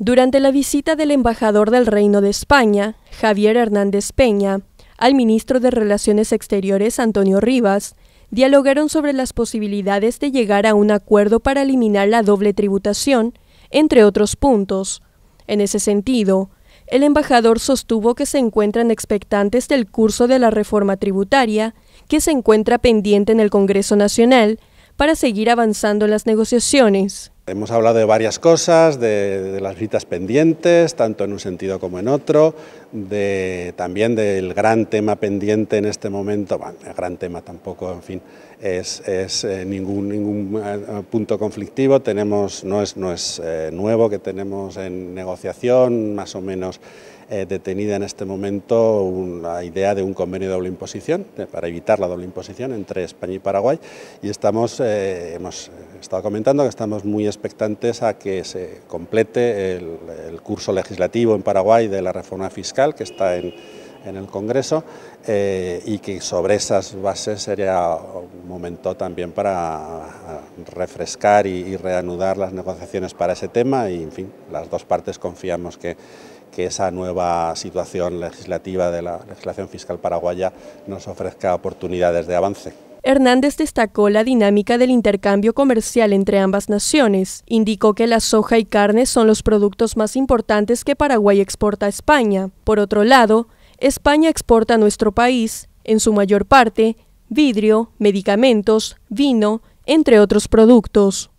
Durante la visita del embajador del Reino de España, Javier Hernández Peña, al ministro de Relaciones Exteriores, Antonio Rivas, dialogaron sobre las posibilidades de llegar a un acuerdo para eliminar la doble tributación, entre otros puntos. En ese sentido, el embajador sostuvo que se encuentran expectantes del curso de la reforma tributaria, que se encuentra pendiente en el Congreso Nacional, para seguir avanzando en las negociaciones. Hemos hablado de varias cosas, de, las visitas pendientes, tanto en un sentido como en otro, también del gran tema pendiente en este momento, el gran tema tampoco, en fin, es, eh, ningún, ningún eh, punto conflictivo, tenemos, no es, no es eh, nuevo que tenemos en negociación, más o menos detenida en este momento la idea de un convenio de doble imposición, para evitar la doble imposición entre España y Paraguay, y estamos, hemos estado comentando que estamos muy expectantes a que se complete el, curso legislativo en Paraguay de la reforma fiscal que está en, el Congreso eh, y que sobre esas bases sería un momento también para refrescar y, reanudar las negociaciones para ese tema y, en fin, las dos partes confiamos que, que esa nueva situación legislativa de la legislación fiscal paraguaya nos ofrezca oportunidades de avance. Hernández destacó la dinámica del intercambio comercial entre ambas naciones. Indicó que la soja y carne son los productos más importantes que Paraguay exporta a España. Por otro lado, España exporta a nuestro país, en su mayor parte, vidrio, medicamentos, vino, entre otros productos.